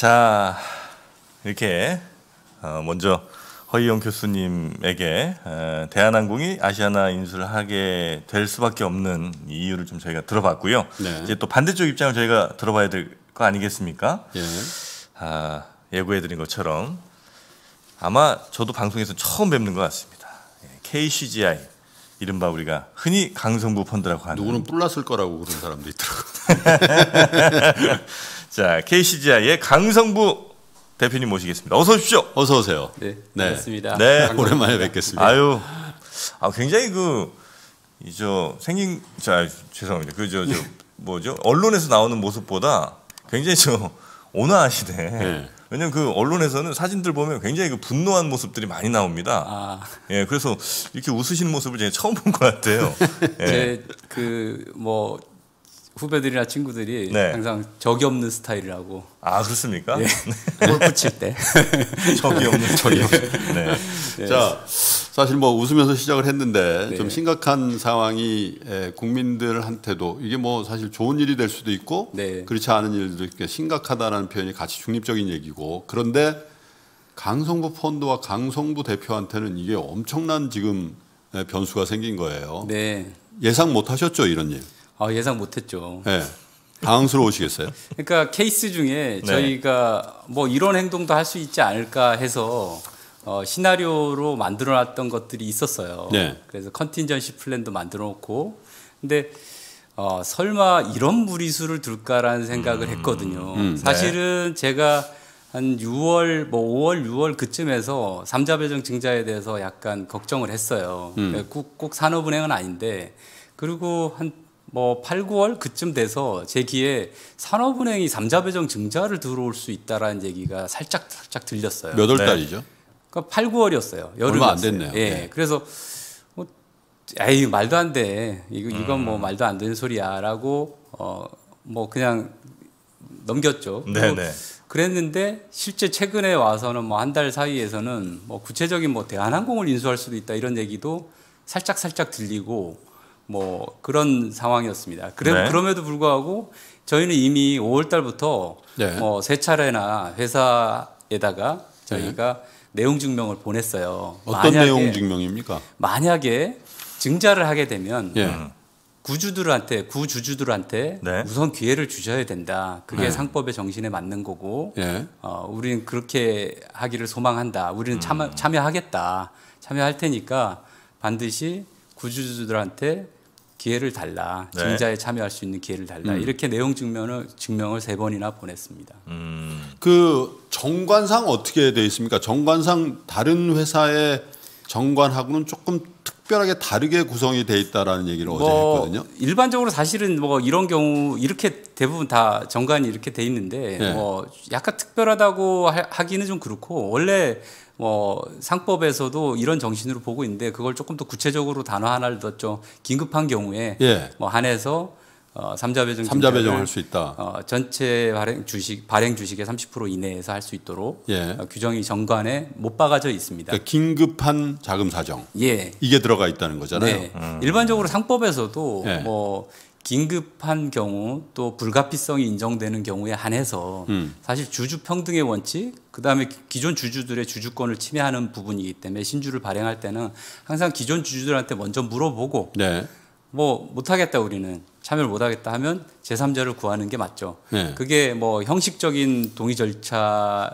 자, 이렇게 어, 먼저 허이영 교수님에게 어, 대한항공이 아시아나 인수를 하게 될 수밖에 없는 이유를 좀 저희가 들어봤고요. 네. 이제 또 반대쪽 입장을 저희가 들어봐야 될 거 아니겠습니까? 예. 아, 예고해드린 것처럼 아마 저도 방송에서 처음 뵙는 것 같습니다. 예, KCGI 이른바 우리가 흔히 강성부 펀드라고 하는 누구는 뿔났을 거라고 그런 사람도 있더라고요. 자, KCGI의 강성부 대표님 모시겠습니다. 어서 오십시오. 어서 오세요. 네, 네. 반갑습니다. 네, 반갑습니다. 오랜만에 뵙겠습니다. 아유, 아 굉장히 그 이 저 생긴 자 죄송합니다. 그 저 저, 네. 뭐죠 언론에서 나오는 모습보다 굉장히 저 온화하시네. 네. 왜냐면 그 언론에서는 사진들 보면 굉장히 그 분노한 모습들이 많이 나옵니다. 아. 예, 그래서 이렇게 웃으시는 모습을 제가 처음 본 것 같아요. 예. 제그뭐 후배들이나 친구들이 네. 항상 적이 없는 스타일이라고. 아 그렇습니까? 예. 네. 골프 칠 때. 적이 없는 적이 없는. 네. 네. 자 사실 뭐 웃으면서 시작을 했는데 네. 좀 심각한 상황이 예, 국민들한테도 이게 뭐 사실 좋은 일이 될 수도 있고 네. 그렇지 않은 일도 이렇게 심각하다라는 표현이 같이 중립적인 얘기고 그런데 강성부 펀드와 강성부 대표한테는 이게 엄청난 지금 예, 변수가 생긴 거예요. 네. 예상 못 하셨죠 이런 일? 아, 예상 못했죠. 네. 당황스러우시겠어요? 그러니까 케이스 중에 네. 저희가 네. 뭐 이런 행동도 할 수 있지 않을까 해서 어, 시나리오로 만들어놨던 것들이 있었어요. 네. 그래서 컨틴전시 플랜도 만들어놓고 근데 어, 설마 이런 무리수를 둘까라는 생각을 음, 했거든요. 음, 네. 사실은 네. 제가 한 6월 뭐 5월 6월 그쯤에서 삼자 배정 증자에 대해서 약간 걱정을 했어요. 음. 그러니까 꼭, 꼭 산업은행은 아닌데 그리고 한뭐 8, 9월 그쯤 돼서 제 귀에 산업은행이 잠자배정 증자를 들어올 수 있다라는 얘기가 살짝 살짝 들렸어요. 몇월 네. 달이죠? 그 그러니까 8, 9월이었어요. 여름 얼마 안 됐네요. 예. 네. 그래서 뭐 에이 말도 안 돼. 이거 음. 이건 음. 뭐 말도 안 되는 소리야라고 어뭐 그냥 넘겼죠. 네네. 뭐 네. 그랬는데 실제 최근에 와서는 뭐 한 달 사이에서는 뭐 구체적인 뭐 대한항공을 인수할 수도 있다 이런 얘기도 살짝 살짝 들리고 뭐 그런 상황이었습니다. 그래, 네. 그럼에도 불구하고 저희는 이미 5월 달부터 네. 뭐세 어, 차례나 회사에다가 저희가 네. 내용 증명을 보냈어요. 어떤 만약에, 내용 증명입니까? 만약에 증자를 하게 되면 예. 구주들한테 구주주들한테 네. 우선 기회를 주셔야 된다. 그게 네. 상법의 정신에 맞는 거고, 네. 어, 우리는 그렇게 하기를 소망한다. 우리는 참여, 음. 참여하겠다. 참여할 테니까 반드시 구주주들한테 기회를 달라 네. 쟁자에 참여할 수 있는 기회를 달라 음. 이렇게 내용 증명을 증명을 세 번이나 보냈습니다. 음. 그 정관상 어떻게 되어 있습니까? 정관상 다른 회사의 정관하고는 조금 특별하게 다르게 구성이 돼 있다라는 얘기를 어제 뭐 했거든요. 일반적으로 사실은 뭐 이런 경우 이렇게 대부분 다 정관이 이렇게 돼 있는데 네. 뭐 약간 특별하다고 하기는 좀 그렇고 원래 뭐 상법에서도 이런 정신으로 보고 있는데 그걸 조금 더 구체적으로 단어 하나를 더 좀 긴급한 경우에 예. 뭐 한해서 어, 삼자배정 삼자배정 할수 있다. 어, 전체 발행 주식 발행 주식의 30% 이내에서 할 수 있도록 예. 어, 규정이 정관에 못 박아져 있습니다. 그러니까 긴급한 자금 사정. 예. 이게 들어가 있다는 거잖아요. 네. 음. 일반적으로 상법에서도 예. 뭐 긴급한 경우 또 불가피성이 인정되는 경우에 한해서 음. 사실 주주 평등의 원칙 그다음에 기존 주주들의 주주권을 침해하는 부분이기 때문에 신주를 발행할 때는 항상 기존 주주들한테 먼저 물어보고 네. 뭐 못하겠다 우리는 참여를 못하겠다 하면 제3자를 구하는 게 맞죠. 네. 그게 뭐 형식적인 동의 절차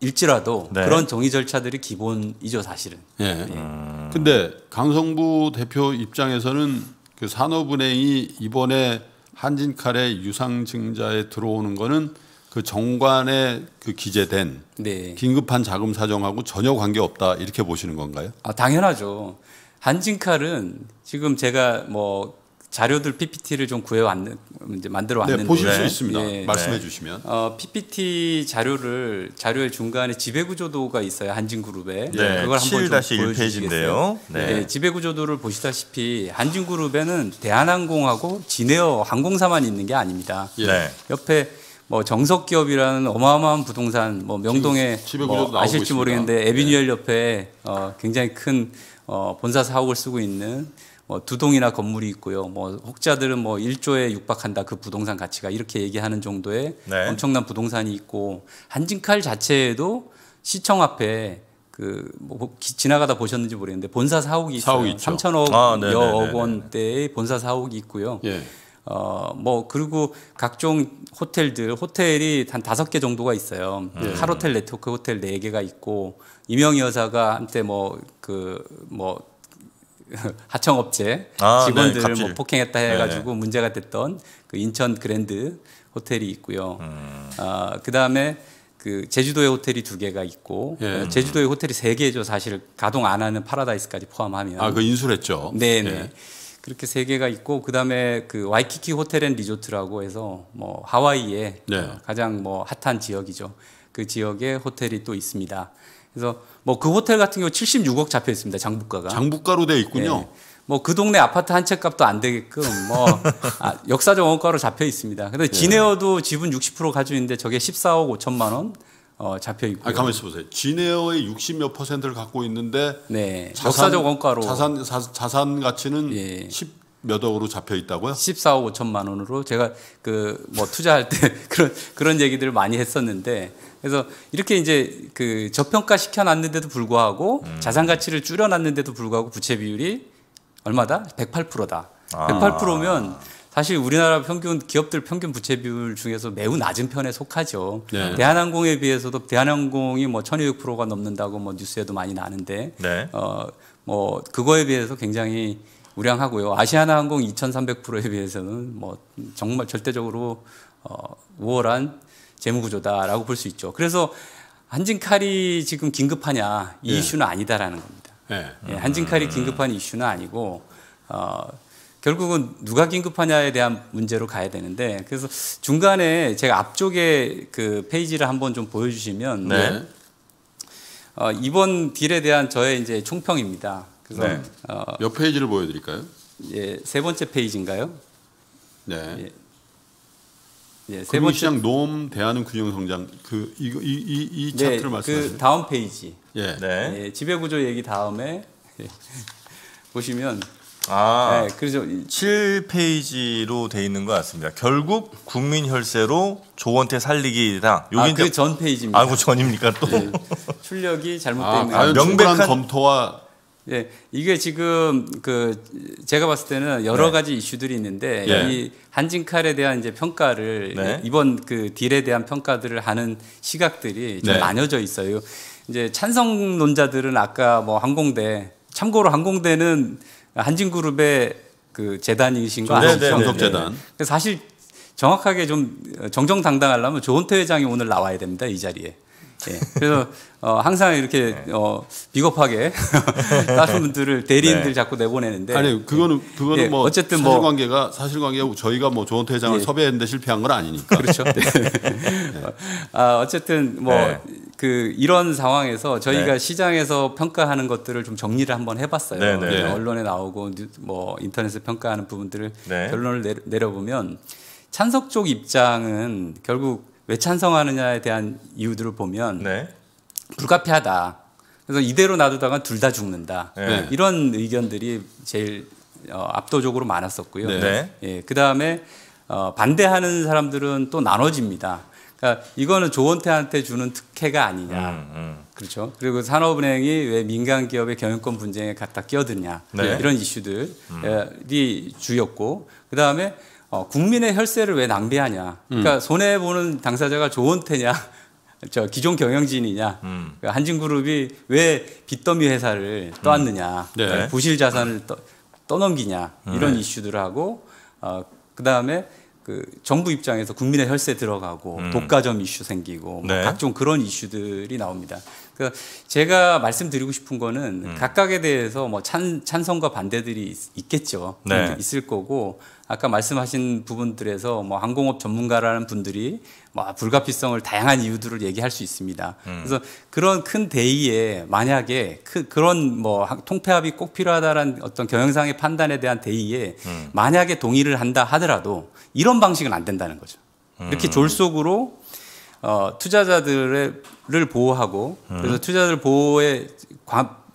일지라도 네. 그런 정의 절차들이 기본이죠 사실은. 예. 네. 음. 근데 강성부 대표 입장에서는 그 산업은행이 이번에 한진칼의 유상증자에 들어오는 거는 그 정관에 그 기재된 네. 긴급한 자금 사정하고 전혀 관계 없다 이렇게 보시는 건가요? 아 당연하죠. 한진칼은 지금 제가 뭐 자료들 PPT를 좀 구해 왔는 이제 만들어 네, 왔는데 네, 보실 수 네. 있습니다. 예, 말씀해 주시면 어, PPT 자료를 자료의 중간에 지배구조도가 있어요 한진그룹에 네, 그걸 한번 좀 보여주시겠어요? 네. 네, 지배구조도를 보시다시피 한진그룹에는 대한항공하고 진에어 항공사만 있는 게 아닙니다. 예. 옆에 뭐 정석기업이라는 어마어마한 부동산 뭐 명동에 뭐 아실지 모르겠는데 에비뉴엘 옆에 어, 굉장히 큰 어, 본사 사업을 쓰고 있는 뭐두 동이나 건물이 있고요. 뭐 혹자들은 뭐 1조에 육박한다 그 부동산 가치가 이렇게 얘기하는 정도의 네. 엄청난 부동산이 있고 한진칼 자체에도 시청 앞에 그 뭐 지나가다 보셨는지 모르겠는데 본사 사옥이 있어요. 3천억 아, 네, 네, 네, 여억 원대의 본사 사옥이 있고요. 예. 어뭐 그리고 각종 호텔들 호텔이 한 다섯 개 정도가 있어요. 음. 칼 호텔 네트워크 호텔 네 개가 있고 이명희 여사가 한때 뭐 그뭐 그뭐 하청업체 아, 네, 직원들을 뭐 네, 뭐 폭행했다 해가지고 네. 문제가 됐던 그 인천 그랜드 호텔이 있고요. 음. 아, 그 다음에 그 제주도의 호텔이 두 개가 있고 예. 어, 제주도의 호텔이 세 개죠 사실 가동 안 하는 파라다이스까지 포함하면 아그 인수했죠. 네네 예. 그렇게 세 개가 있고 그 다음에 그 와이키키 호텔앤 리조트라고 해서 뭐 하와이에 네. 가장 뭐 핫한 지역이죠. 그 지역에 호텔이 또 있습니다. 그래서 뭐 그 호텔 같은 경우 76억 잡혀 있습니다. 장부가가. 장부가로 돼 있군요. 네. 예. 뭐그 동네 아파트 한 채 값도 안 되게끔 뭐 아, 역사적 원가로 잡혀 있습니다. 근데 지네어도 예. 지분 60% 가지고 있는데 저게 14억 5천만 원 어, 잡혀 있고. 아 가만 있어 보세요. 진에어의 60몇 퍼센트를 갖고 있는데 네. 자산, 역사적 원가로 자산 자, 산 가치는 예. 몇 억으로 잡혀 있다고요? 14억 5천만 원으로 제가 그 뭐 투자할 때 그런 그런 얘기들을 많이 했었는데 그래서 이렇게 이제 그 저평가 시켜놨는데도 불구하고 음. 자산 가치를 줄여놨는데도 불구하고 부채 비율이 얼마다? 108%다. 아. 108%면 사실 우리나라 평균 기업들 평균 부채 비율 중에서 매우 낮은 편에 속하죠. 네. 대한항공에 비해서도 대한항공이 뭐 1,200%가 넘는다고 뭐 뉴스에도 많이 나는데 네. 어뭐 그거에 비해서 굉장히 우량하고요. 아시아나항공 2,300%에 비해서는 뭐 정말 절대적으로 어, 우월한 재무구조다라고 볼 수 있죠. 그래서 한진칼이 지금 긴급하냐 이 예. 이슈는 아니다라는 겁니다. 예. 예, 한진칼이 긴급한 이슈는 아니고 어, 결국은 누가 긴급하냐에 대한 문제로 가야 되는데 그래서 중간에 제가 앞쪽에 그 페이지를 한번 좀 보여주시면 네. 어, 이번 딜에 대한 저의 이제 총평입니다. 그래서 네. 어, 몇 페이지를 보여드릴까요? 예, 세 번째 페이지인가요? 네. 예. 예세 번째 시장 노 대하는 균형 성장 그 이거 이이 이, 이 네, 차트를 네, 말씀하세요. 그 다음 페이지. 예. 네. 예, 지배 구조 얘기 다음에 보시면 아, 네, 그래서 7페이지로 돼 있는 것 같습니다. 결국 국민 혈세로 조원태 살리기다. 아, 요게 아, 그전 페이지입니다. 아, 그 전입니까 또? 예, 출력이 잘못된 아, 명백한 검토와 예, 이게 지금 그 제가 봤을 때는 여러 네. 가지 이슈들이 있는데 네. 이 한진칼에 대한 이제 평가를 네. 이번 그 딜에 대한 평가들을 하는 시각들이 좀 네. 나뉘어져 있어요. 이제 찬성론자들은 아까 뭐 항공대 참고로 항공대는 한진그룹의 그 재단이신 거 아시죠? 정속재단. 네. 사실 정확하게 좀 정정당당하려면 조은태 회장이 오늘 나와야 됩니다 이 자리에. 예. 그래서 어, 항상 이렇게 네. 어, 비겁하게 다른 분들을 대리인들 네. 자꾸 내보내는데 아니 그거는 예. 그거는 예. 뭐 어쨌든 뭐 사실관계가 사실관계가 저희가 뭐 조원태 회장을 예. 섭외했는데 실패한 건 아니니까 그렇죠. 네. 아 어쨌든 뭐그 네. 이런 상황에서 저희가 네. 시장에서 평가하는 것들을 좀 정리를 한번 해봤어요. 네, 언론에 나오고 뭐 인터넷에 평가하는 부분들을 결론을 내려보면 찬석 쪽 입장은 결국 왜 찬성하느냐에 대한 이유들을 보면 네. 불가피하다. 그래서 이대로 놔두다가 둘 다 죽는다. 네. 네. 이런 의견들이 제일 어, 압도적으로 많았었고요. 네. 네. 예, 그 다음에 어, 반대하는 사람들은 또 나눠집니다. 그러니까 이거는 조원태한테 주는 특혜가 아니냐. 음, 음. 그렇죠. 그리고 산업은행이 왜 민간 기업의 경영권 분쟁에 갖다 끼어드냐. 네. 이런 이슈들이 음. 주였고, 그 다음에 어, 국민의 혈세를 왜 낭비하냐. 그러니까 음. 손해 보는 당사자가 좋은 테냐. 저 기존 경영진이냐 음. 그 한진그룹이 왜 빚더미 회사를 떠왔느냐 음. 네. 부실 자산을 떠, 넘기냐 이런 음. 네. 이슈들하고 어, 그다음에 그 정부 입장에서 국민의 혈세 들어가고 음. 독과점 이슈 생기고 뭐 네. 각종 그런 이슈들이 나옵니다. 그 제가 말씀드리고 싶은 거는 음. 각각에 대해서 뭐 찬, 찬성과 반대들이 있, 겠죠 네. 있을 거고 아까 말씀하신 부분들에서 뭐 항공업 전문가라는 분들이 뭐 불가피성을 다양한 이유들을 얘기할 수 있습니다. 음. 그래서 그런 큰 대의에 만약에 그, 그런 뭐 통폐합이 꼭필요하다는 어떤 경영상의 판단에 대한 대의에 음. 만약에 동의를 한다 하더라도 이런 방식은 안 된다는 거죠. 음. 이렇게 졸속으로 어, 투자자들을 보호하고 그래서 음. 투자자들 보호에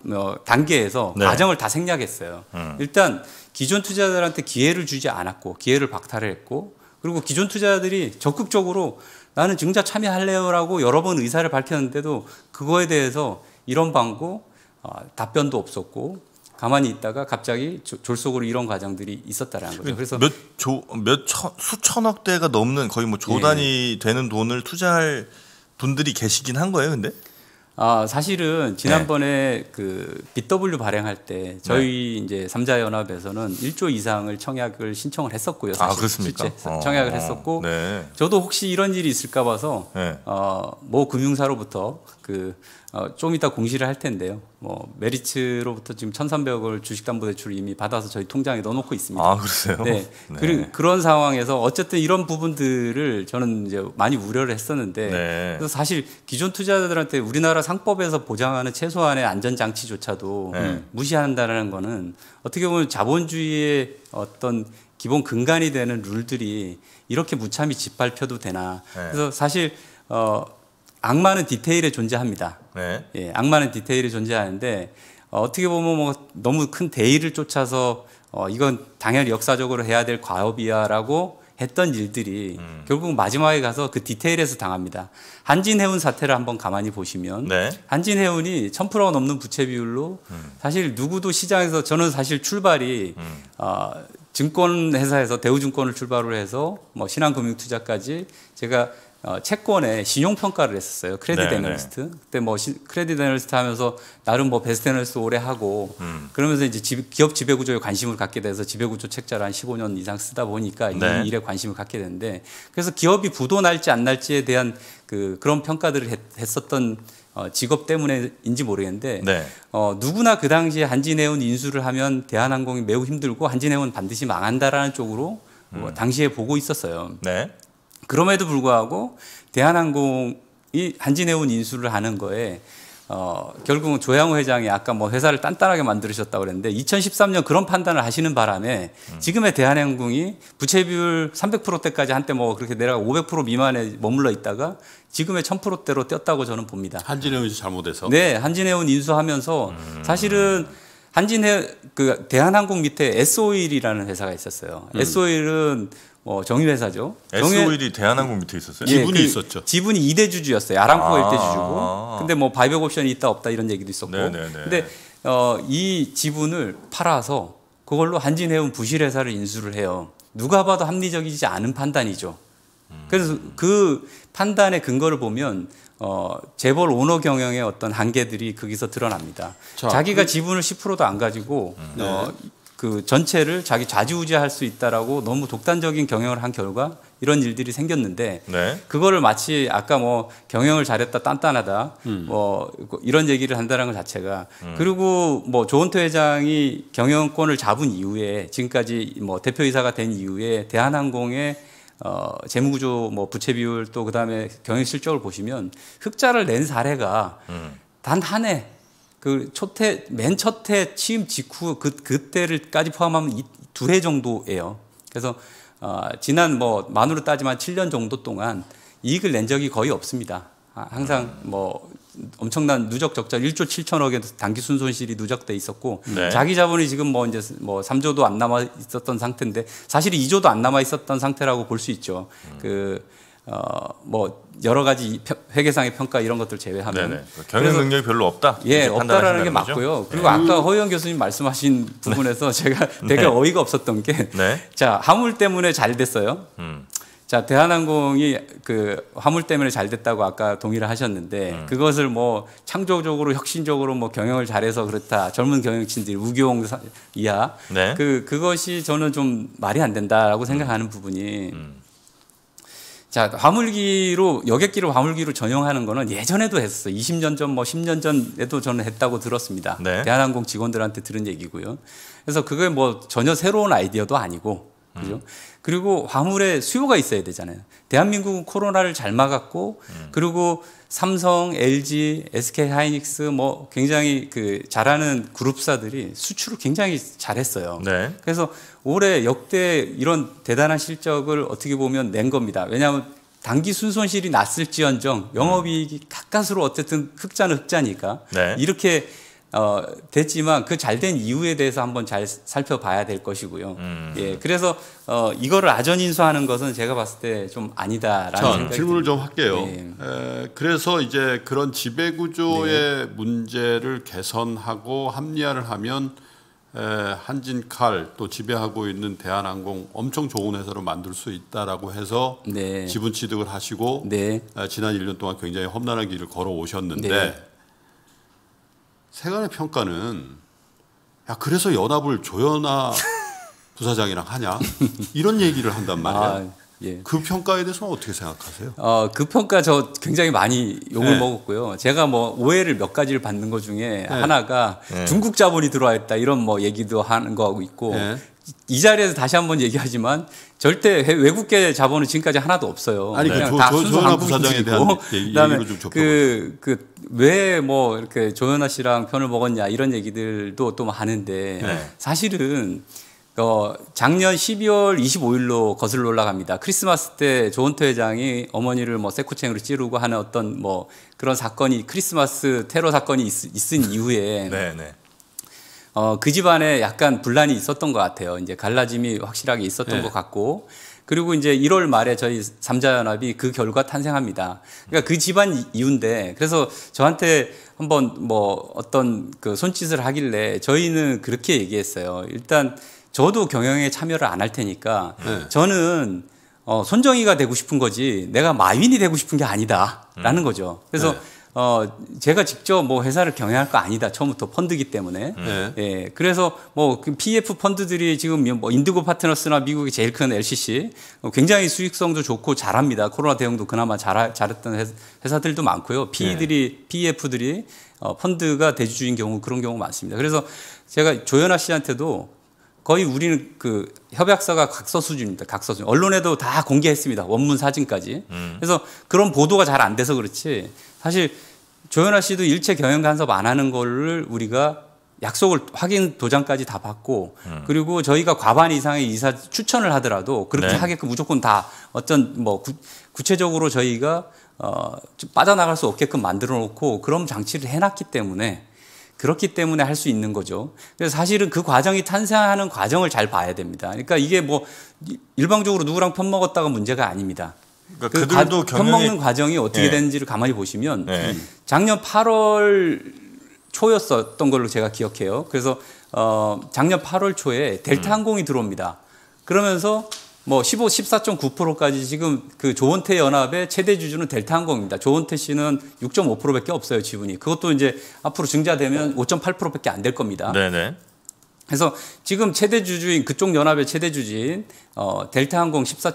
어, 단계에서 네. 과정을 다 생략했어요. 음. 일단 기존 투자자들한테 기회를 주지 않았고 기회를 박탈했고 을 그리고 기존 투자자들이 적극적으로 나는 증자 참여할래요라고 여러 번 의사를 밝혔는데도 그거에 대해서 이런 방구 어, 답변도 없었고 가만히 있다가 갑자기 졸속으로 이런 과정들이 있었다라는 거죠. 그래서 몇조몇 수천억 대가 넘는 거의 뭐조단위 예. 되는 돈을 투자할 분들이 계시긴 한 거예요, 근데? 아, 사실은 지난번에 네. 그 BW 발행할 때 저희 네. 이제 삼자 연합에서는 1조 이상을 청약을 신청을 했었고요. 아, 사실. 아, 그렇습니까? 실제 어. 청약을 했었고 네. 저도 혹시 이런 일이 있을까 봐서 네. 어, 모 금융사로부터 그 어, 좀 이따 공시를 할 텐데요. 뭐 메리츠로부터 지금 1,300억을 주식담보대출 이미 받아서 저희 통장에 넣어놓고 있습니다. 아 그러세요? 네. 네. 그런 그런 상황에서 어쨌든 이런 부분들을 저는 이제 많이 우려를 했었는데 네. 그래서 사실 기존 투자자들한테 우리나라 상법에서 보장하는 최소한의 안전 장치조차도 네. 무시한다라는 거는 어떻게 보면 자본주의의 어떤 기본 근간이 되는 룰들이 이렇게 무참히 짓밟혀도 되나. 네. 그래서 사실 어. 악마는 디테일에 존재합니다. 네. 예, 악마는 디테일에 존재하는데 어, 떻게 보면 뭐 너무 큰 대의를 쫓아서 어, 이건 당연히 역사적으로 해야 될 과업이야라고 했던 일들이 음. 결국 마지막에 가서 그 디테일에서 당합니다. 한진해운 사태를 한번 가만히 보시면 네. 한진해운이 1000%가 넘는 부채 비율로 음. 사실 누구도 시장에서 저는 사실 출발이 음. 어, 증권회사에서 대우증권을 출발을 해서 뭐 신한금융투자까지 제가 어, 채권에 신용 평가를 했었어요. 크레딧 네, 네. 애널리스트. 그때 뭐 시, 크레딧 애널리스트 하면서 나름 뭐 베스트 애널리스트 오래 하고 음. 그러면서 이제 집, 기업 지배 구조에 관심을 갖게 돼서 지배 구조 책자를 한 15년 이상 쓰다 보니까 네. 이 일에 관심을 갖게 되는데 그래서 기업이 부도 날지 안 날지에 대한 그 그런 평가들을 했, 했었던 어, 직업 때문에인지 모르겠는데 네. 어, 누구나 그 당시에 한진해운 인수를 하면 대한항공이 매우 힘들고 한진해운 반드시 망한다라는 쪽으로 뭐 음. 어, 당시에 보고 있었어요. 네. 그럼에도 불구하고 대한항공이 한진해운 인수를 하는 거에 어, 결국은 조양호 회장이 아까 뭐 회사를 단단하게 만들으셨다고 그랬는데 2013년 그런 판단을 하시는 바람에 음. 지금의 대한항공이 부채 비율 300%대까지 한때 뭐 그렇게 내려가 500% 미만에 머물러 있다가 지금의 1000%대로 뛰었다고 저는 봅니다. 한진해운이 잘못해서? 네, 한진해운 인수하면서 음. 사실은 한진해 그 대한항공 밑에 S o i l 이라는 회사가 있었어요. 음. S i l 은뭐 정유회사죠. SOL이 대한항공 밑에 있었어요. 예, 지분이 그 있었죠. 지분이 2대 주주였어요. 아람코 아. 1대 주주고. 근데 뭐 바이백 옵션이 있다 없다 이런 얘기도 있었고. 네네네. 네, 네. 근데 어, 이 지분을 팔아서 그걸로 한진해운 부실회사를 인수를 해요. 누가 봐도 합리적이지 않은 판단이죠. 그래서 음. 그 판단의 근거를 보면 어, 재벌 오너 경영의 어떤 한계들이 거기서 드러납니다. 자, 기가 그... 지분을 10%도 안 가지고 음. 어, 네. 그 전체를 자기 좌지우지할 수 있다라고 너무 독단적인 경영을 한 결과 이런 일들이 생겼는데 네. 그거를 마치 아까 뭐 경영을 잘했다 딴딴하다 음. 뭐 그 이런 얘기를 한다는 것 자체가 음. 그리고 뭐 조원태 회장이 경영권을 잡은 이후에 지금까지 뭐 대표이사가 된 이후에 대한항공의 어, 재무구조 뭐 부채 비율 또 그다음에 경영 실적을 보시면 흑자를 낸 사례가 음. 단한 해그 초태 맨첫해 취임 직후 그 그때를까지 포함하면 두해 정도예요. 그래서 어, 지난 뭐 만으로 따지면 7년 정도 동안 이익을 낸 적이 거의 없습니다. 아, 항상 뭐 엄청난 누적 적자 1조 7천억의 단기 순손실이 누적돼 있었고 네. 자기 자본이 지금 뭐 이제 뭐 3조도 안 남아 있었던 상태인데 사실 2조도 안 남아 있었던 상태라고 볼 수 있죠. 음. 그 어뭐 여러 가지 회계상의 평가 이런 것들 제외하면 네 경영 능력이 별로 없다. 예, 없다라는 게 맞고요. 거죠? 네. 그리고 네. 아까 허영 교수님 말씀하신 부분에서 네. 제가 네. 되게 네. 어이가 없었던 게자 네. 화물 때문에 잘 됐어요. 음. 자 대한항공이 그 화물 때문에 잘 됐다고 아까 동의를 하셨는데 음. 그것을 뭐 창조적으로 혁신적으로 뭐 경영을 잘해서 그렇다 젊은 경영진들이 우기용 이하 그 그것이 저는 좀 말이 안 된다라고 생각하는 음. 부분이. 자, 화물기로, 여객기를 화물기로 전용하는 거는 예전에도 했었어요. 20년 전, 뭐 10년 전에도 저는 했다고 들었습니다. 네. 대한항공 직원들한테 들은 얘기고요. 그래서 그게 뭐 전혀 새로운 아이디어도 아니고 그죠? 음. 그리고 화물에 수요가 있어야 되잖아요. 대한민국은 코로나를 잘 막았고 음. 그리고 삼성, LG, SK 하이닉스 뭐 굉장히 그 잘하는 그룹사들이 수출을 굉장히 잘했어요. 네. 그래서 올해 역대 이런 대단한 실적을 어떻게 보면 낸 겁니다. 왜냐하면 단기 순손실이 났을지언정 영업이익이 가까스로 어쨌든 흑자는 흑자니까 네. 이렇게 어, 됐지만 그 잘된 이유에 대해서 한번 잘 살펴봐야 될 것이고요. 음. 예, 그래서 어, 이거를 아전 인수하는 것은 제가 봤을 때 좀 아니다라는 자, 질문을 좀 할게요. 네. 에, 그래서 이제 그런 지배 구조의 네. 문제를 개선하고 합리화를 하면 에, 한진칼 또 지배하고 있는 대한항공 엄청 좋은 회사로 만들 수 있다라고 해서 네. 지분 취득을 하시고 네. 에, 지난 1년 동안 굉장히 험난한 길을 걸어 오셨는데. 네. 세간의 평가는 야 그래서 연합을 조연아 부사장이랑 하냐 이런 얘기를 한단 말이야. 아. 예. 그 평가에 대해서는 어떻게 생각하세요? 어, 그 평가 저 굉장히 많이 욕을 네. 먹었고요. 제가 뭐 오해를 몇 가지를 받는 것 중에 네. 하나가 네. 중국 자본이 들어와 있다 이런 뭐 얘기도 하는 거 하고 있고 네. 이 자리에서 다시 한 번 얘기하지만 절대 외국계 자본은 지금까지 하나도 없어요. 아니 그 그냥 조, 다 조, 순수 한국인이고 그다음에 그그 왜 뭐 이렇게 조현아 씨랑 편을 먹었냐 이런 얘기들도 또 많은데 네. 사실은. 어, 작년 12월 25일로 거슬러 올라갑니다. 크리스마스 때조원토 회장이 어머니를 뭐 세코챙으로 찌르고 하는 어떤 뭐 그런 사건이 크리스마스 테러 사건이 있, 은 이후에 네네. 네. 어, 그 집안에 약간 분란이 있었던 것 같아요. 이제 갈라짐이 확실하게 있었던 네. 것 같고 그리고 이제 1월 말에 저희 삼자연합이 그 결과 탄생합니다. 그러니까 그 집안 이유인데 그래서 저한테 한번 뭐 어떤 그 손짓을 하길래 저희는 그렇게 얘기했어요. 일단 저도 경영에 참여를 안 할 테니까 네. 저는 어, 손정이가 되고 싶은 거지 내가 마윈이 되고 싶은 게 아니다라는 음. 거죠. 그래서 네. 어, 제가 직접 뭐 회사를 경영할 거 아니다. 처음부터 펀드기 때문에. 음. 네. 예. 그래서 뭐 그 PF 펀드들이 지금 뭐 인디고 파트너스나 미국의 제일 큰 LCC 어, 굉장히 수익성도 좋고 잘합니다. 코로나 대응도 그나마 잘, 잘했던 회사들도 많고요. PE들이, 네. PF들이 어, 펀드가 대주주인 경우 그런 경우 많습니다. 그래서 제가 조현아 씨한테도 거의 우리는 그 협약서가 각서 수준입니다. 각서 수준. 언론에도 다 공개했습니다. 원문 사진까지. 음. 그래서 그런 보도가 잘 안 돼서 그렇지 사실 조현아 씨도 일체 경영 간섭 안 하는 거를 우리가 약속을 확인 도장까지 다 받고 음. 그리고 저희가 과반 이상의 이사 추천을 하더라도 그렇게 네. 하게끔 무조건 다 어떤 뭐 구, 구체적으로 저희가 어, 빠져나갈 수 없게끔 만들어 놓고 그런 장치를 해놨기 때문에 그렇기 때문에 할 수 있는 거죠. 그래서 사실은 그 과정이 탄생하는 과정을 잘 봐야 됩니다. 그러니까 이게 뭐 일방적으로 누구랑 편먹었다가 문제가 아닙니다. 그러니까 그 그들도 가, 경영이... 편먹는 과정이 어떻게 네. 되는지를 가만히 보시면 네. 작년 8월 초였었던 걸로 제가 기억해요. 그래서 어, 작년 8월 초에 델타 항공이 들어옵니다. 그러면서 뭐 15, 14.9%까지 지금 그 조원태 연합의 최대 주주는 델타항공입니다. 조원태 씨는 6.5%밖에 없어요 지분이. 그것도 이제 앞으로 증자되면 5.8%밖에 안 될 겁니다. 네네. 네. 그래서 지금 최대 주주인 그쪽 연합의 최대 주주인 어, 델타항공 14.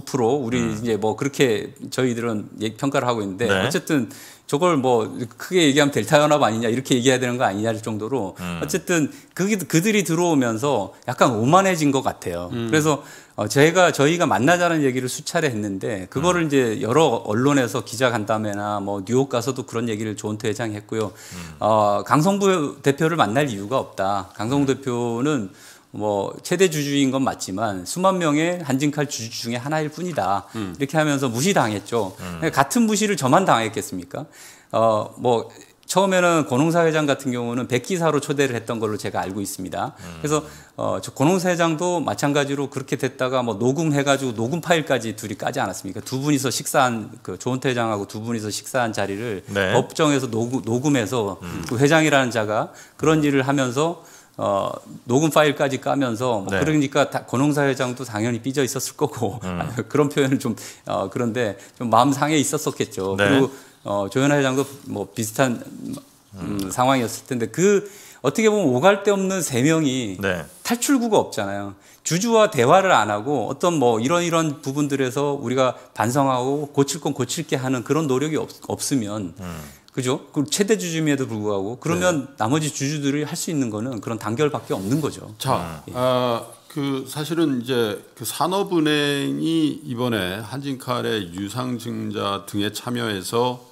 9% 우리 음. 이제 뭐 그렇게 저희들은 평가를 하고 있는데 네. 어쨌든 저걸 뭐 크게 얘기하면 델타 연합 아니냐 이렇게 얘기해야 되는 거 아니냐 할 정도로 음. 어쨌든 그게 그들이 들어오면서 약간 오만해진 것 같아요. 음. 그래서 어 제가 저희가 만나자는 얘기를 수차례 했는데 그거를 음. 이제 여러 언론에서 기자 간담회나 뭐 뉴욕 가서도 그런 얘기를 조은태 회장 했고요. 음. 어 강성부 대표를 만날 이유가 없다. 강성부 음. 대표는 뭐 최대 주주인 건 맞지만 수만 명의 한진칼 주주 중에 하나일 뿐이다. 음. 이렇게 하면서 무시당했죠. 음. 그러니까 같은 무시를 저만 당했겠습니까? 어, 뭐 처음에는 권홍사 회장 같은 경우는 백기사로 초대를 했던 걸로 제가 알고 있습니다. 음. 그래서 어, 저 권홍사 회장도 마찬가지로 그렇게 됐다가 뭐 녹음해가지고 녹음 파일까지 둘이 까지 않았습니까? 두 분이서 식사한 그 조은태 회장하고 두 분이서 식사한 자리를 네. 법정에서 녹음, 녹음해서 음. 그 회장이라는 자가 그런 음. 일을 하면서 어, 녹음 파일까지 까면서 뭐 네. 그러니까 다, 권홍사 회장도 당연히 삐져 있었을 거고 음. 그런 표현을 좀 어, 그런데 좀 마음 상해 있었었겠죠. 네. 그리고 어, 조현아 회장도 뭐 비슷한 음, 음. 상황이었을 텐데 그 어떻게 보면 오갈 데 없는 세 명이 네. 탈출구가 없잖아요. 주주와 대화를 안 하고 어떤 뭐 이런 이런 부분들에서 우리가 반성하고 고칠 건 고칠게 하는 그런 노력이 없, 없으면 음. 그죠? 그 최대 주주임에도 불구하고 그러면 네. 나머지 주주들이 할 수 있는 거는 그런 단결밖에 없는 거죠. 자, 예. 아, 그 사실은 이제 그 산업은행이 이번에 한진칼의 유상증자 등에 참여해서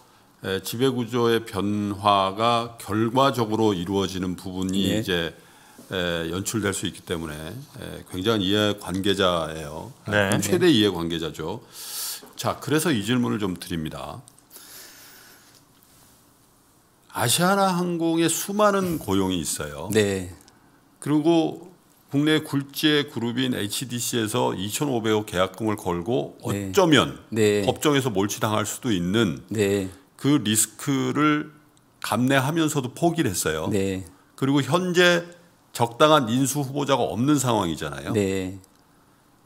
지배구조의 변화가 결과적으로 이루어지는 부분이 예. 이제 연출될 수 있기 때문에 굉장히 이해 관계자예요. 네. 최대 이해 관계자죠. 자, 그래서 이 질문을 좀 드립니다. 아시아나 항공에 수많은 네. 고용이 있어요. 네. 그리고 국내 굴제 그룹인 HDC에서 2,500억 계약금을 걸고 네. 어쩌면 네. 네. 법정에서 몰취당할 수도 있는 네. 그 리스크를 감내하면서도 포기를 했어요. 네. 그리고 현재 적당한 인수 후보자가 없는 상황이잖아요.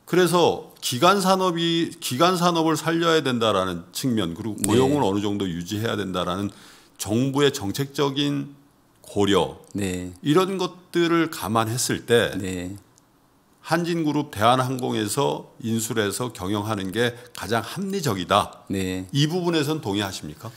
그래서 기간 산업이 기간 산업을 살려야 된다라는 측면 그리고 고용을 어느 정도 유지해야 된다라는 정부의 정책적인 고려 네. 이런 것들을 감안했을 때 네. 한진그룹 대한항공에서 인수해서 를 경영하는 게 가장 합리적이다. 네. 이 부분에선 동의하십니까?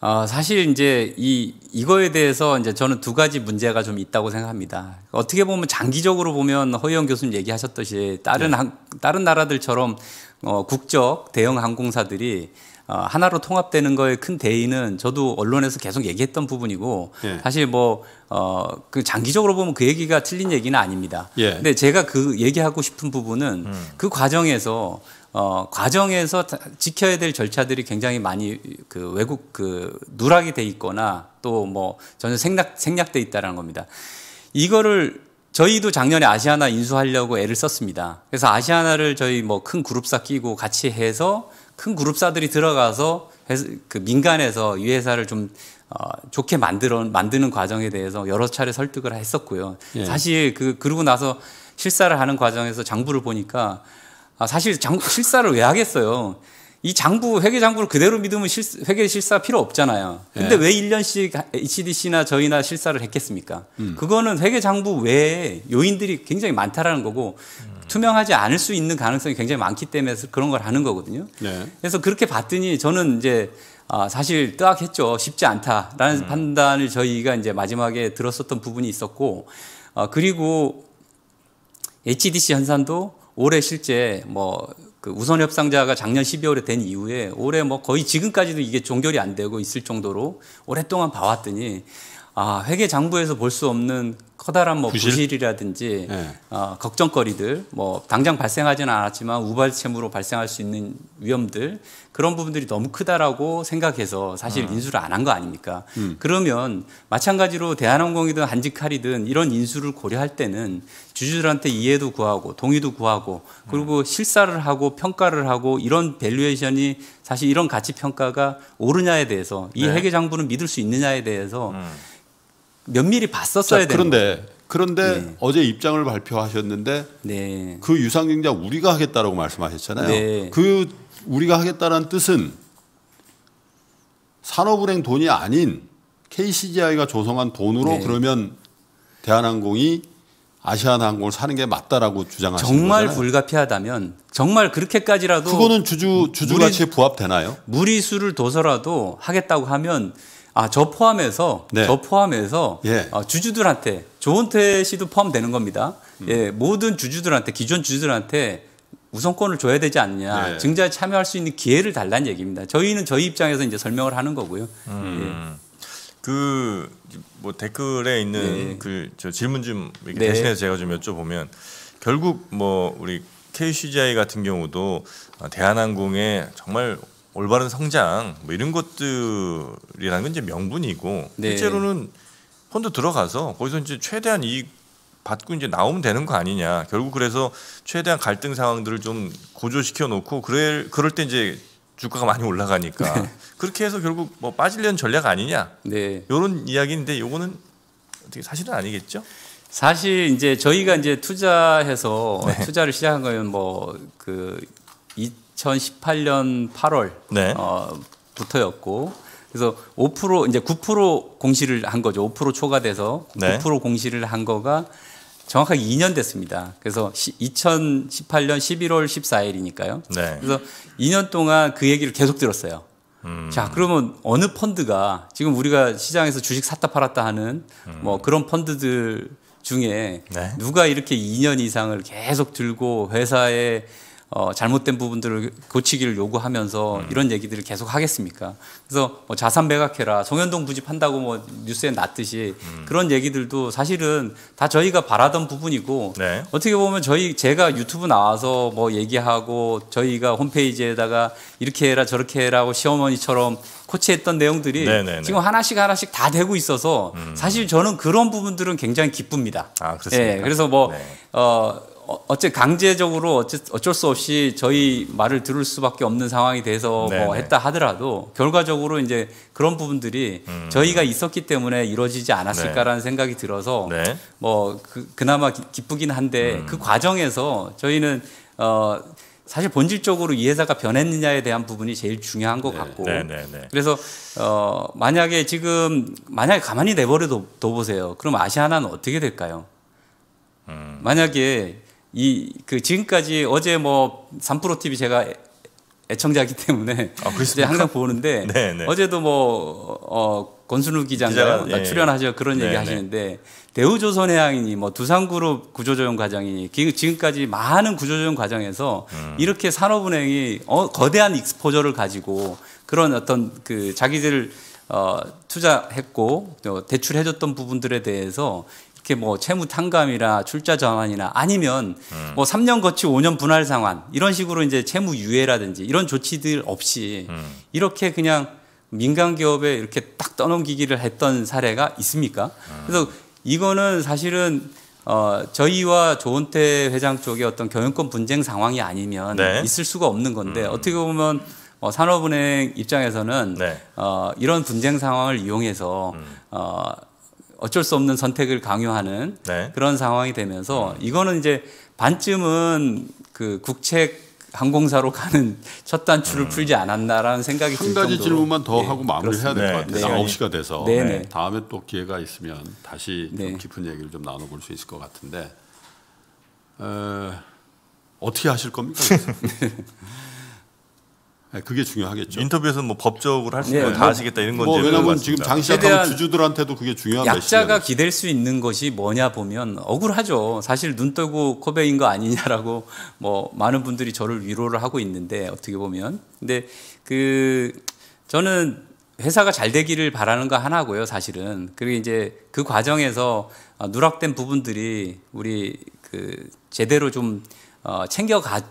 아, 사실 이제 이 이거에 대해서 이제 저는 두 가지 문제가 좀 있다고 생각합니다. 어떻게 보면 장기적으로 보면 허영 교수님 얘기하셨듯이 다른 네. 한, 다른 나라들처럼 어, 국적 대형 항공사들이 어, 하나로 통합되는 거의큰 대의는 저도 언론에서 계속 얘기했던 부분이고 예. 사실 뭐 어, 그 장기적으로 보면 그 얘기가 틀린 얘기는 아닙니다. 예. 근데 제가 그 얘기하고 싶은 부분은 음. 그 과정에서 어, 과정에서 지켜야 될 절차들이 굉장히 많이 그 외국 그 누락이 돼 있거나 또 뭐 전혀 생략 생략돼 있다라는 겁니다. 이거를 저희도 작년에 아시아나 인수하려고 애를 썼습니다. 그래서 아시아나를 저희 뭐 큰 그룹사 끼고 같이 해서 큰 그룹사들이 들어가서 그 민간에서 이 회사를 좀 어, 좋게 만들어 만드는 과정에 대해서 여러 차례 설득을 했었고요. 예. 사실 그 그러고 나서 실사를 하는 과정에서 장부를 보니까 아, 사실 장, 부 실사를 왜 하겠어요? 이 장부 회계 장부를 그대로 믿으면 실, 회계 실사 필요 없잖아요. 근데 예. 왜 1년씩 HDC나 저희나 실사를 했겠습니까? 음. 그거는 회계 장부 외에 요인들이 굉장히 많다라는 거고 투명하지 않을 수 있는 가능성이 굉장히 많기 때문에 그런 걸 하는 거거든요. 네. 그래서 그렇게 봤더니 저는 이제 아, 사실 뜨악했죠. 쉽지 않다라는 음. 판단을 저희가 이제 마지막에 들었었던 부분이 있었고, 아, 그리고 HDC 현산도 올해 실제 뭐 그 우선 협상자가 작년 12월에 된 이후에 올해 뭐 거의 지금까지도 이게 종결이 안 되고 있을 정도로 오랫동안 봐왔더니 아, 회계 장부에서 볼 수 없는 커다란 뭐 부실? 이라든지 네. 예. 어, 걱정거리들 뭐 당장 발생하지는 않았지만 우발체무로 발생할 수 있는 위험들 그런 부분들이 너무 크다라고 생각해서 사실 음. 인수를 안 한 거 아닙니까? 음. 그러면 마찬가지로 대한항공이든 한직칼이든 이런 인수를 고려할 때는 주주들한테 이해도 구하고 동의도 구하고 그리고 음. 실사를 하고 평가를 하고 이런 밸류에이션이 사실 이런 가치 평가가 오르냐에 대해서 이 네. 회계 장부는 믿을 수 있느냐에 대해서 음. 면밀히 봤었어야 되는 그런데 그런데 네. 어제 입장을 발표하셨는데 네. 그 유상증자 우리가 하겠다라고 말씀하셨잖아요. 네. 그 우리가 하겠다는 뜻은 산업은행 돈이 아닌 KCGI가 조성한 돈으로 네. 그러면 대한항공이 아시아나항공을 사는 게 맞다라고 주장하시는 정말 거잖아요. 불가피하다면 정말 그렇게까지라도 그거는 주주 주주 가치에 부합되나요? 무리수를 둬서라도 하겠다고 하면 아, 저 포함해서 네. 저 포함해서 예. 어, 주주들한테 조은태 씨도 포함되는 겁니다. 음. 예, 모든 주주들한테 기존 주주들한테 우선권을 줘야 되지 않냐, 예. 증자에 참여할 수 있는 기회를 달라는 얘기입니다. 저희는 저희 입장에서 이제 설명을 하는 거고요. 음. 예. 그뭐 댓글에 있는 네. 그저 질문 좀 네. 대신해서 제가 좀 여쭤보면 결국 뭐 우리 KCGI 같은 경우도 어, 대한항공에 정말 올바른 성장 뭐 이런 것들이라는 건 이제 명분이고 네. 실제로는 펀드 들어가서 거기서 이제 최대한 이익 받고 이제 나오면 되는 거 아니냐. 결국 그래서 최대한 갈등 상황들을 좀 고조시켜 놓고 그럴 그럴 때 이제 주가가 많이 올라가니까 네. 그렇게 해서 결국 뭐 빠지려는 전략 아니냐. 네. 이런 이야기인데 요거는 어떻게 사실은 아니겠죠? 사실 이제 저희가 이제 투자해서 네. 투자를 시작한 거는 뭐그 2018년 8월 네. 어, 부터였고 그래서 5% 이제 9% 공시를 한 거죠. 5% 초과돼서 9% 네. 9% 공시를 한 거가 정확하게 2년 됐습니다. 그래서 시, 2018년 11월 14일이니까요. 네. 그래서 2년 동안 그 얘기를 계속 들었어요. 음. 자, 그러면 어느 펀드가 지금 우리가 시장에서 주식 샀다 팔았다 하는 음. 뭐 그런 펀드들 중에 네. 누가 이렇게 2년 이상을 계속 들고 회사에 어, 잘못된 부분들을 고치기를 요구하면서 음. 이런 얘기들을 계속 하겠습니까? 그래서 뭐 자산 매각해라, 송현동 부집한다고 뭐 뉴스에 났듯이 음. 그런 얘기들도 사실은 다 저희가 바라던 부분이고 네. 어떻게 보면 저희 제가 유튜브 나와서 뭐 얘기하고 저희가 홈페이지에다가 이렇게 해라 저렇게 해라고 시어머니처럼 코치했던 내용들이 네네네. 네, 네. 지금 하나씩 하나씩 다 되고 있어서 음. 사실 저는 그런 부분들은 굉장히 기쁩니다. 아, 그렇습니까? 예, 그래서 뭐 네. 어. 어, 어째 강제적으로 어쩔 수 없이 저희 말을 들을 수밖에 없는 상황이 돼서 뭐 네, 네. 했다 하더라도 결과적으로 이제 그런 부분들이 음. 저희가 있었기 때문에 이루어지지 않았을까라는 네. 생각이 들어서 네. 뭐 그, 그 나마 기, 쁘긴 한데 음. 그 과정에서 저희는 어 사실 본질적으로 이 회사가 변했느냐에 대한 부분이 제일 중요한 것 네. 같고 네. 그래서 어 만약에 지금 만약에 가만히 내버려 둬 보세요 그럼 아시아나는 어떻게 될까요? 음. 만약에 이그 지금까지 어제 뭐 삼프로 TV 제가 애청자이기 때문에 아, 이제 항상 보는데 네네. 네. 어제도 뭐 어, 권순우 기자가 예, 출연하셔 그런 네네. 얘기 네. 하시는데 대우조선해양이니 뭐 두산그룹 구조조정 과장이니 지금까지 많은 구조조정 과정에서 음. 이렇게 산업은행이 어, 거대한 익스포저를 가지고 그런 어떤 그 자기들 어, 투자했고 또 대출해줬던 부분들에 대해서 이렇게 뭐 채무 탕감이나 출자 전환이나 아니면 음. 뭐 3년 거치 5년 분할 상환 이런 식으로 이제 채무 유예라든지 이런 조치들 없이 음. 이렇게 그냥 민간 기업에 이렇게 딱 떠넘기기를 했던 사례가 있습니까? 음. 그래서 이거는 사실은 어 저희와 조은태 회장 쪽의 어떤 경영권 분쟁 상황이 아니면 네. 있을 수가 없는 건데 음. 어떻게 보면 어, 산업은행 입장에서는 네. 어, 이런 분쟁 상황을 이용해서 음. 어, 어쩔 수 없는 선택을 강요하는 네. 그런 상황이 되면서 이거는 이제 반쯤은 그 국책 항공사로 가는 첫 단추를 음. 풀지 않았나라는 생각이 듭니다. 한 가지 정 질문만 더 네. 하고 마무리해야 될 것 같아요. 네. 9시가 돼서 네네. 네. 다음에 또 기회가 있으면 다시 좀 네. 깊은 얘기를 좀 나눠볼 수 있을 것 같은데 어, 어떻게 하실 겁니까? 네, 그게 중요하겠죠. 인터뷰에서뭐 법적으로 할수 네, 있는 네. 다 뭐 하시겠다 이런 건데. 뭐 왜냐하면 지금 장시작하고 주주들한테도 그게 중요한 약자가 메시지는. 기댈 수 있는 것이 뭐냐 보면 억울하죠. 사실 눈 뜨고 코베인 거 아니냐라고 뭐 많은 분들이 저를 위로를 하고 있는데 어떻게 보면 근데 그 저는 회사가 잘 되기를 바라는 거 하나고요, 사실은. 그리고 이제 그 과정에서 어, 누락된 부분들이 우리 그 제대로 좀 어, 챙겨가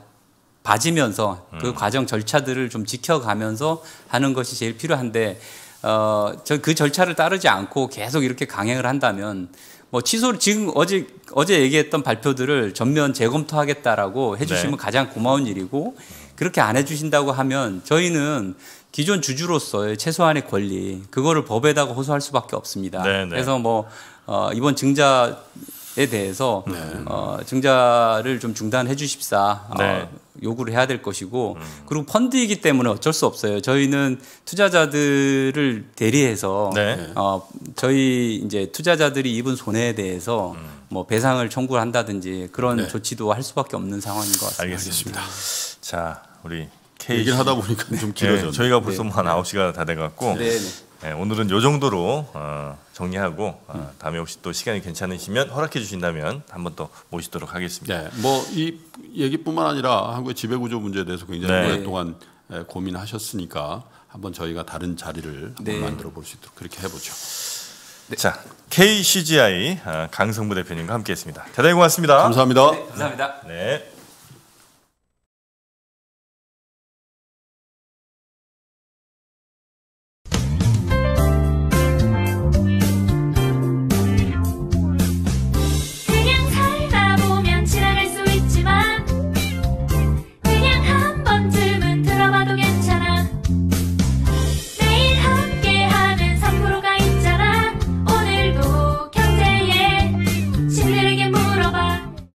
봐지면서 그 음. 과정 절차들을 좀 지켜가면서 하는 것이 제일 필요한데 어, 저 그 절차를 따르지 않고 계속 이렇게 강행을 한다면 뭐 취소를 지금 어제 어제 얘기했던 발표들을 전면 재검토하겠다라고 해주시면 네. 가장 고마운 일이고 그렇게 안 해주신다고 하면 저희는 기존 주주로서의 최소한의 권리 그거를 법에다가 호소할 수밖에 없습니다. 네네. 네. 그래서 뭐 어, 이번 증자 에 대해서 네. 어, 증자를 좀 중단해 주십사 어, 네. 어, 요구를 해야 될 것이고 음. 그리고 펀드이기 때문에 어쩔 수 없어요. 저희는 투자자들을 대리해서 네. 어, 저희 이제 투자자들이 입은 손해에 대해서 음. 뭐 배상을 청구를 한다든지 그런 네. 조치도 할 수밖에 없는 상황인 것 같습니다. 알겠습니다. 자 우리 K 얘기를 하다 보니까 좀길어졌네 네. 네, 저희가 벌써 네. 한 9시가 다 돼갖고 네, 오늘은 이 정도로 어, 정리하고 어, 다음에 혹시 또 시간이 괜찮으시면 허락해 주신다면 한 번 더 모시도록 하겠습니다. 네, 예, 뭐이 얘기뿐만 아니라 한국의 지배 구조 문제에 대해서 굉장히 네. 오랫동안 예, 고민하셨으니까 한번 저희가 다른 자리를 네. 만들어 볼 수 있도록 그렇게 해보죠. 네. 자, KCGI 어, 강성부 대표님과 함께했습니다. 대단히 고맙습니다. 감사합니다. 네, 감사합니다. 네.